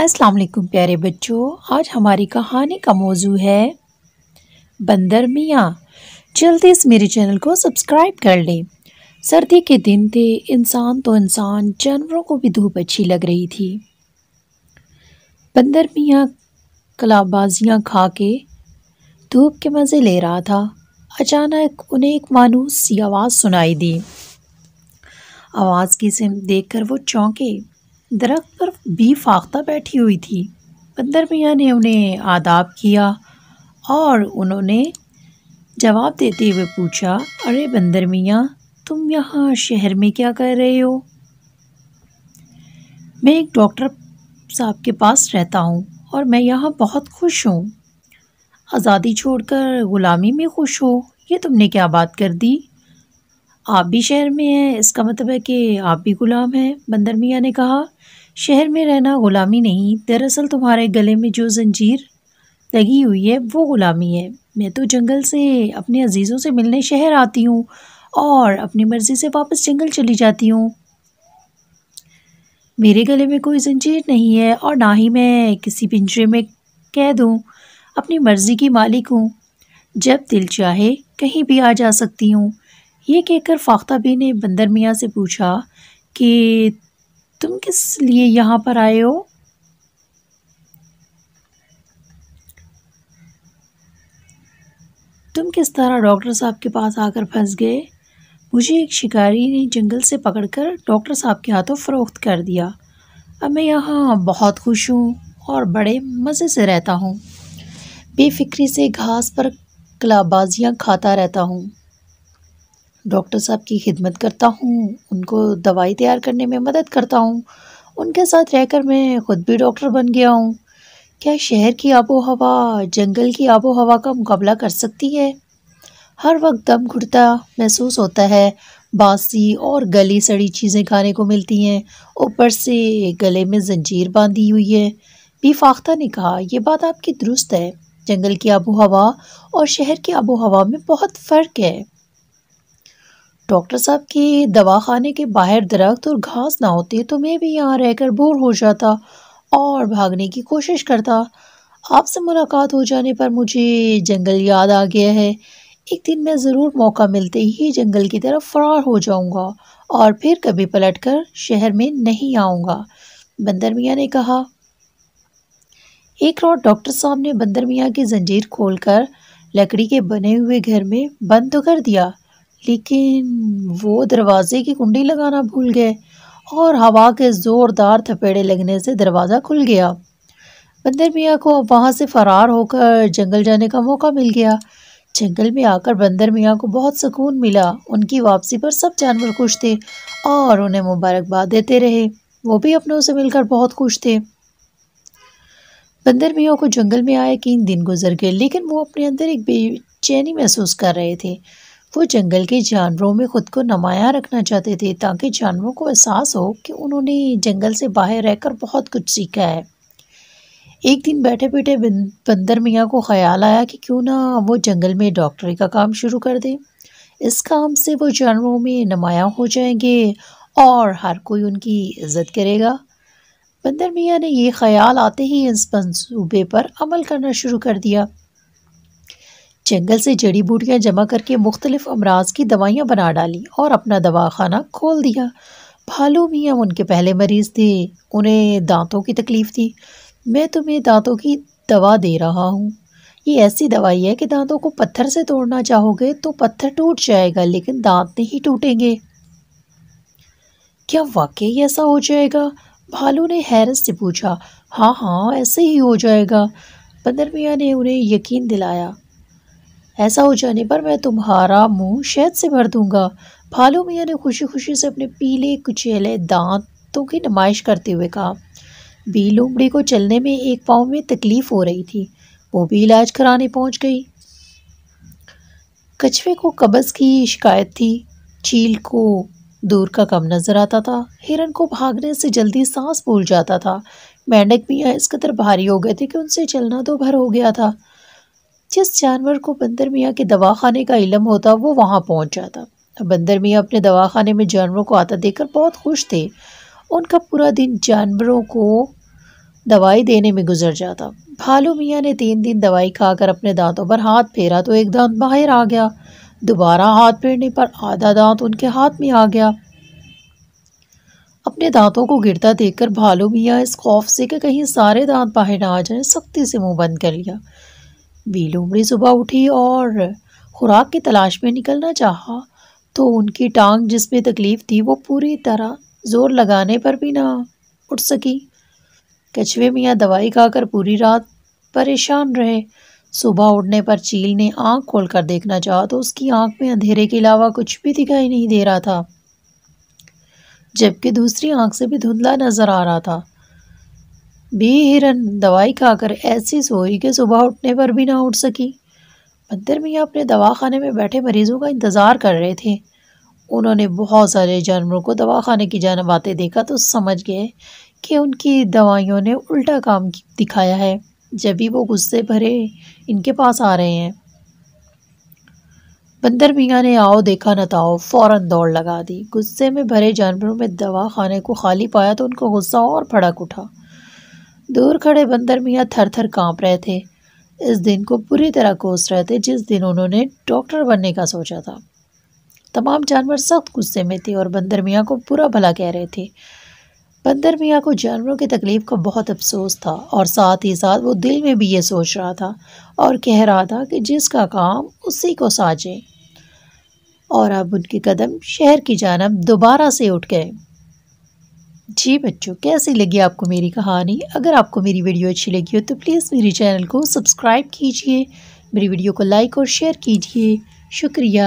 अस्सलाम वालेकुम प्यारे बच्चों आज हमारी कहानी का मौजू है बंदर मियाँ जल्दी से मेरे चैनल को सब्सक्राइब कर लें सर्दी के दिन थे इंसान तो इंसान जानवरों को भी धूप अच्छी लग रही थी बंदर मियाँ कलाबाजियाँ खा के धूप के मज़े ले रहा था अचानक उन्हें एक मानूस सी आवाज़ सुनाई दी आवाज़ की सिम देखकर वो चौंके दरख्त पर भी फाख्ता बैठी हुई थी बंदर मियाँ ने उन्हें आदाब किया और उन्होंने जवाब देते हुए पूछा अरे बंदर मियाँ तुम यहाँ शहर में क्या कर रहे हो मैं एक डॉक्टर साहब के पास रहता हूँ और मैं यहाँ बहुत खुश हूँ आज़ादी छोड़कर ग़ुलामी में खुश हो ये तुमने क्या बात कर दी आप भी शहर में हैं इसका मतलब है कि आप भी ग़ुलाम हैं बंदर मियाँ ने कहा शहर में रहना ग़ुलामी नहीं दरअसल तुम्हारे गले में जो जंजीर लगी हुई है वो ग़ुलामी है मैं तो जंगल से अपने अजीज़ों से मिलने शहर आती हूँ और अपनी मर्ज़ी से वापस जंगल चली जाती हूँ मेरे गले में कोई जंजीर नहीं है और ना ही मैं किसी पिंजरे में कह दूँ अपनी मर्ज़ी की मालिक हूँ जब दिल चाहे कहीं भी आ जा सकती हूँ ये कहकर फाख्ता बी ने बंदर मियाँ से पूछा कि तुम किस लिए यहाँ पर आए हो तुम किस तरह डॉक्टर साहब के पास आकर फंस गए मुझे एक शिकारी ने जंगल से पकड़कर डॉक्टर साहब के हाथों फ़रोख्त कर दिया अब मैं यहाँ बहुत खुश हूँ और बड़े मज़े से रहता हूँ बेफिक्री से घास पर कलाबाजियाँ खाता रहता हूँ डॉक्टर साहब की खिदमत करता हूँ उनको दवाई तैयार करने में मदद करता हूँ उनके साथ रहकर मैं ख़ुद भी डॉक्टर बन गया हूँ क्या शहर की आबो हवा जंगल की आबो हवा का मुकाबला कर सकती है हर वक्त दम घुटता महसूस होता है बासी और गली सड़ी चीज़ें खाने को मिलती हैं ऊपर से गले में जंजीर बांधी हुई है बीफाख्ता फाख्ता ने कहा यह बात आपकी दुरुस्त है जंगल की आबो हवा और शहर की आबो हवा में बहुत फ़र्क है डॉक्टर साहब के दवा खाने के बाहर दरख्त और घास ना होती तो मैं भी यहाँ रहकर बोर हो जाता और भागने की कोशिश करता आपसे मुलाकात हो जाने पर मुझे जंगल याद आ गया है एक दिन मैं ज़रूर मौका मिलते ही जंगल की तरफ फरार हो जाऊंगा और फिर कभी पलटकर शहर में नहीं आऊंगा बंदर मियाँ ने कहा एक रात डॉक्टर साहब ने बंदर मियाँ की जंजीर खोलकर लकड़ी के बने हुए घर में बंद तो कर दिया लेकिन वो दरवाजे की कुंडी लगाना भूल गए और हवा के ज़ोरदार थपेड़े लगने से दरवाज़ा खुल गया बंदर मियाँ को अब वहाँ से फरार होकर जंगल जाने का मौका मिल गया जंगल में आकर बंदर मियाँ को बहुत सुकून मिला उनकी वापसी पर सब जानवर खुश थे और उन्हें मुबारकबाद देते रहे वो भी अपनों से मिलकर बहुत खुश थे बंदर मियाँ को जंगल में आए तीन दिन गुजर गए लेकिन वो अपने अंदर एक बेचैनी महसूस कर रहे थे वो जंगल के जानवरों में ख़ुद को नमाया रखना चाहते थे ताकि जानवरों को एहसास हो कि उन्होंने जंगल से बाहर रहकर बहुत कुछ सीखा है एक दिन बैठे बैठे बंदर मियाँ को ख्याल आया कि क्यों ना वो जंगल में डॉक्टरी का काम शुरू कर दें इस काम से वो जानवरों में नमाया हो जाएंगे और हर कोई उनकी इज्जत करेगा बंदर मियाँ ने यह ख्याल आते ही इस मनसूबे पर अमल करना शुरू कर दिया जंगल से जड़ी बूटियाँ जमा करके मुख्तलिफ अमराज की दवाइयाँ बना डाली और अपना दवाखाना खोल दिया भालू मियाँ उनके पहले मरीज़ थे उन्हें दांतों की तकलीफ़ थी मैं तुम्हें दांतों की दवा दे रहा हूँ ये ऐसी दवाई है कि दांतों को पत्थर से तोड़ना चाहोगे तो पत्थर टूट जाएगा लेकिन दांत नहीं टूटेंगे क्या वाकई ऐसा हो जाएगा भालू ने हैरत से पूछा हाँ हाँ ऐसे ही हो जाएगा बंदर मियाँ ने उन्हें यकीन दिलाया ऐसा हो जाने पर मैं तुम्हारा मुंह शहद से भर दूंगा भालू मियाँ ने खुशी खुशी से अपने पीले कुचेले दांतों की नुमाइश करते हुए कहा बील उमड़ी को चलने में एक पाँव में तकलीफ़ हो रही थी वो भी इलाज कराने पहुंच गई कछुए को कब्ज़ की शिकायत थी चील को दूर का कम नज़र आता था हिरन को भागने से जल्दी सांस भूल जाता था मेंढक मियाँ इस कदर भारी हो गए थे कि उनसे चलना तो भर हो गया था जिस जानवर को बंदर मियाँ के दवाखाने का इलम होता वो वहाँ पहुँच जाता तो बंदर मियाँ अपने दवाखाने में जानवरों को आता देखकर बहुत खुश थे उनका पूरा दिन जानवरों को दवाई देने में गुजर जाता भालू मियाँ ने तीन दिन दवाई खाकर अपने दांतों पर हाथ फेरा तो एक दांत बाहर आ गया दोबारा हाथ फेरने पर आधा दांत उनके हाथ में आ गया अपने दांतों को गिरता देखकर भालू मियाँ इस खौफ से कि कहीं सारे दांत बाहर ना आ जाए सख्ती से मुंह बंद कर लिया लोमड़ी सुबह उठी और खुराक की तलाश में निकलना चाहा तो उनकी टांग जिसमें तकलीफ़ थी वो पूरी तरह ज़ोर लगाने पर भी ना उठ सकी कछुए मियाँ दवाई खाकर पूरी रात परेशान रहे सुबह उठने पर चील ने आंख खोलकर देखना चाहा तो उसकी आंख में अंधेरे के अलावा कुछ भी दिखाई नहीं दे रहा था जबकि दूसरी आंख से भी धुंधला नज़र आ रहा था बी हिरन दवाई खाकर ऐसी सोई कि सुबह उठने पर भी ना उठ सकी बंदर मियाँ अपने दवाखाने में बैठे मरीजों का इंतज़ार कर रहे थे उन्होंने बहुत सारे जानवरों को दवाखाने की जानब आते देखा तो समझ गए कि उनकी दवाइयों ने उल्टा काम दिखाया है जब भी वो गुस्से भरे इनके पास आ रहे हैं बंदर मियाँ ने आओ देखा न ताओ फ़ौर दौड़ लगा दी गुस्से में भरे जानवरों में दवा खाने को खाली पाया तो उनका गुस्सा और भड़क उठा दूर खड़े बंदर मियाँ थर थर काँप रहे थे इस दिन को पूरी तरह कोस रहे थे जिस दिन उन्होंने डॉक्टर बनने का सोचा था तमाम जानवर सख्त गुस्से में थे और बंदर मियाँ को बुरा भला कह रहे थे बंदर मियाँ को जानवरों की तकलीफ़ का बहुत अफसोस था और साथ ही साथ वो दिल में भी ये सोच रहा था और कह रहा था कि जिसका काम उसी को साजे और अब उनके कदम शहर की जानब दोबारा से उठ गए जी बच्चों कैसी लगी आपको मेरी कहानी अगर आपको मेरी वीडियो अच्छी लगी हो तो प्लीज़ मेरे चैनल को सब्सक्राइब कीजिए मेरी वीडियो को लाइक और शेयर कीजिए शुक्रिया